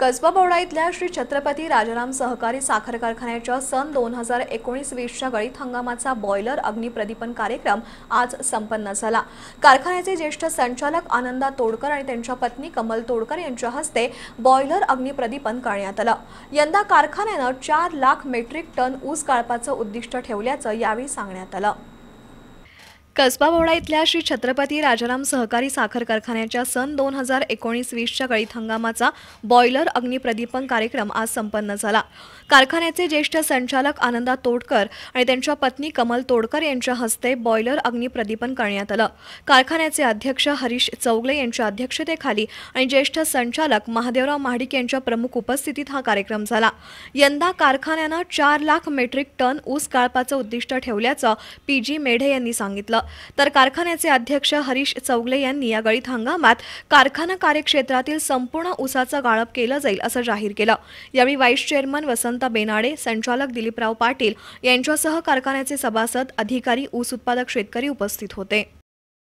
कसबा बवडा इथल्या श्री छत्रपती राजाराम सहकारी साखर कारखान्याच्या सन दोन हजार एकोणीस वीसच्या गळीत हंगामाचा बॉयलर अग्निप्रदीपन कार्यक्रम आज संपन्न झाला कारखान्याचे ज्येष्ठ संचालक आनंदा तोडकर आणि त्यांच्या पत्नी कमल तोडकर यांच्या हस्ते बॉयलर अग्निप्रदीपन करण्यात आलं यंदा कारखान्यानं चार लाख मेट्रिक टन ऊस काळपाचं उद्दिष्ट ठेवल्याचं यावेळी सांगण्यात आलं कसबा भोडा इथल्या श्री छत्रपती राजाराम सहकारी साखर कारखान्याच्या सन दोन हजार एकोणीस वीसच्या गळीत हंगामाचा बॉयलर अग्निप्रदीपन कार्यक्रम आज संपन्न झाला कारखान्याचे ज्येष्ठ संचालक आनंदा तोडकर आणि त्यांच्या पत्नी कमल तोडकर यांच्या हस्ते बॉयलर अग्निप्रदीपन करण्यात आलं कारखान्याचे अध्यक्ष हरीश चौगले यांच्या अध्यक्षतेखाली आणि ज्येष्ठ संचालक महादेवराव महाडिक यांच्या प्रमुख उपस्थितीत हा कार्यक्रम झाला यंदा कारखान्यानं चार लाख मेट्रिक टन ऊस काळपाचं उद्दिष्ट ठेवल्याचं पीजी मेढे यांनी सांगितलं तर कारखान्याचे अध्यक्ष हरीश चौगले यांनी या गळीत हंगामात कारखाना कार्यक्षेत्रातील संपूर्ण ऊसाचं गाळप केलं जाईल असं जाहीर केलं यावेळी व्हाईस चेअरमन वसंत बेनाडे संचालक दिलीपराव पाटील यांच्यासह कारखान्याचे सभासद अधिकारी ऊस उत्पादक शेतकरी उपस्थित होते